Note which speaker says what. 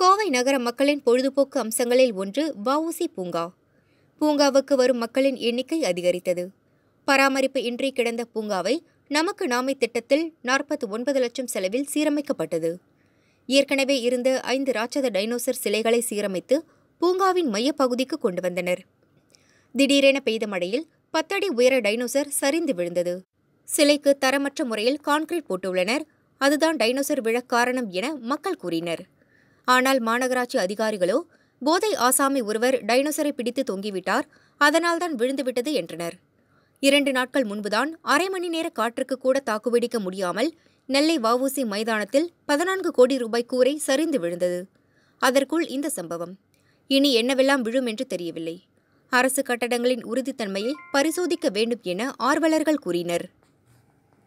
Speaker 1: கோவை நகர மக்களின் பொழுதுபோக்கு அம்சங்களில் ஒன்று வவுசி பூங்கா பூங்காவுக்கு வரும் மக்களின் எண்ணிக்கை அதிகரித்தது பராமரிப்பு இன்றி கிடந்த பூங்காவை நமக்கு நாமை திட்டத்தில் நாற்பத்தி ஒன்பது லட்சம் செலவில் சீரமைக்கப்பட்டது ஏற்கனவே இருந்த ஐந்து ராட்சத டைனோசர் சிலைகளை சீரமைத்து பூங்காவின் மையப்பகுதிக்கு கொண்டு வந்தனர் திடீரென பெய்த மழையில் பத்தடி உயர டைனோசர் சரிந்து விழுந்தது சிலைக்கு தரமற்ற முறையில் கான்கிரீட் போட்டுள்ளனர் அதுதான் டைனோசர் விழ காரணம் என மக்கள் கூறினர் ஆனால் மாநகராட்சி அதிகாரிகளோ போதை ஆசாமி ஒருவர் டைனோசரை பிடித்து தொங்கிவிட்டார் அதனால்தான் விழுந்துவிட்டது என்றனர் இரண்டு நாட்கள் முன்புதான் அரை மணி நேர காற்றுக்கு கூட தாக்குப்பிடிக்க முடியாமல் நெல்லை வவுசி மைதானத்தில் பதினான்கு கோடி ரூபாய் கூரை சரிந்து விழுந்தது அதற்குள் இந்த சம்பவம் இனி என்னவெல்லாம் விழும் என்று தெரியவில்லை அரசு கட்டடங்களின் உறுதித்தன்மையை பரிசோதிக்க வேண்டும் என ஆர்வலர்கள் கூறினர்